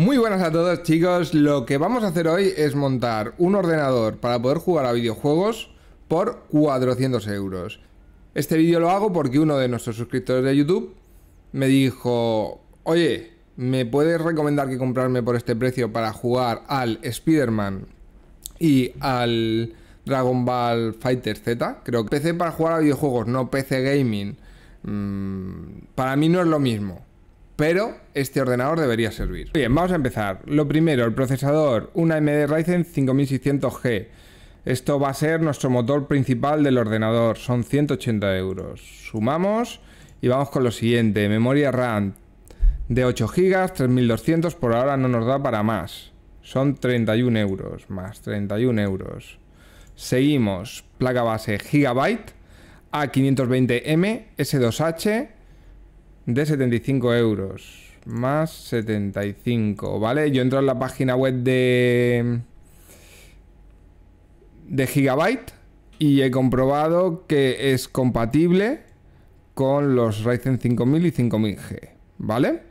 Muy buenas a todos chicos, lo que vamos a hacer hoy es montar un ordenador para poder jugar a videojuegos por 400 euros. Este vídeo lo hago porque uno de nuestros suscriptores de YouTube me dijo, oye, ¿me puedes recomendar que comprarme por este precio para jugar al Spider-Man y al Dragon Ball Fighter Z? Creo que PC para jugar a videojuegos, no PC gaming. Mm, para mí no es lo mismo pero este ordenador debería servir. Bien, vamos a empezar. Lo primero, el procesador, una AMD Ryzen 5600G. Esto va a ser nuestro motor principal del ordenador, son 180 euros. Sumamos y vamos con lo siguiente, memoria RAM de 8 GB, 3200, por ahora no nos da para más. Son 31 euros, más 31 euros. Seguimos, placa base Gigabyte A520M S2H de 75 euros. Más 75, ¿vale? Yo entro en la página web de... de Gigabyte y he comprobado que es compatible con los Ryzen 5000 y 5000G, ¿vale?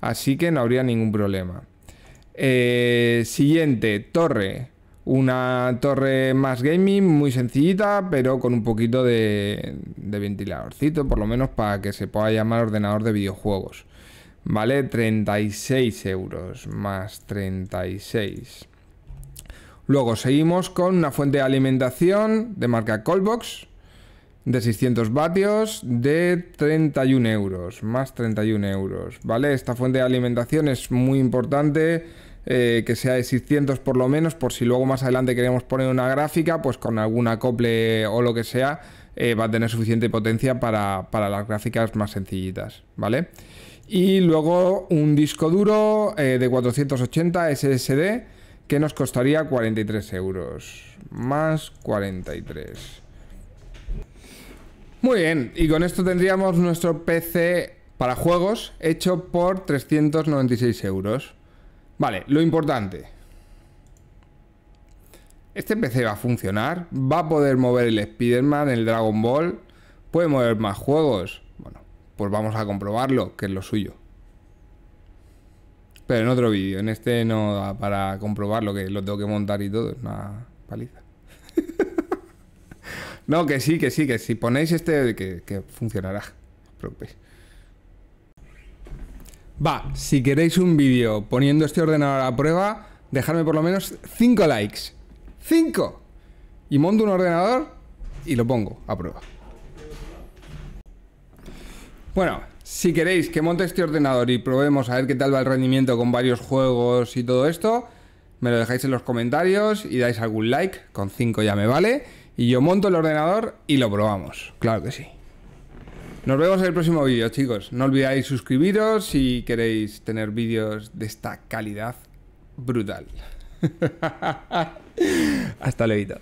Así que no habría ningún problema. Eh, siguiente, torre. Una torre más gaming, muy sencillita, pero con un poquito de, ventiladorcito, por lo menos para que se pueda llamar ordenador de videojuegos. Vale 36 euros, más 36. Luego seguimos con una fuente de alimentación de marca Colbox de 600 vatios de 31 euros, más 31 euros, ¿vale? Esta fuente de alimentación es muy importante eh, que sea de 600 por lo menos, por si luego más adelante queremos poner una gráfica, pues con algún acople o lo que sea, eh, va a tener suficiente potencia para, las gráficas más sencillitas, ¿vale? Y luego un disco duro eh, de 480 SSD que nos costaría 43 euros, más 43. Muy bien, y con esto tendríamos nuestro PC para juegos hecho por 396 euros. Vale, lo importante. Este PC va a funcionar. Va a poder mover el Spider-Man, el Dragon Ball. Puede mover más juegos. Bueno, pues vamos a comprobarlo, que es lo suyo. Pero en otro vídeo. En este no da para comprobarlo, que lo tengo que montar y todo. Es una paliza. no, que sí, que sí, que si ponéis este, que, funcionará. No Va, si queréis un vídeo poniendo este ordenador a prueba, dejadme por lo menos 5 likes. ¡5! Y monto un ordenador y lo pongo a prueba. Bueno, si queréis que monte este ordenador y probemos a ver qué tal va el rendimiento con varios juegos y todo esto, me lo dejáis en los comentarios y dais algún like, con 5 ya me vale, y yo monto el ordenador y lo probamos, claro que sí. Nos vemos en el próximo vídeo, chicos. No olvidáis suscribiros si queréis tener vídeos de esta calidad brutal. Hasta luego.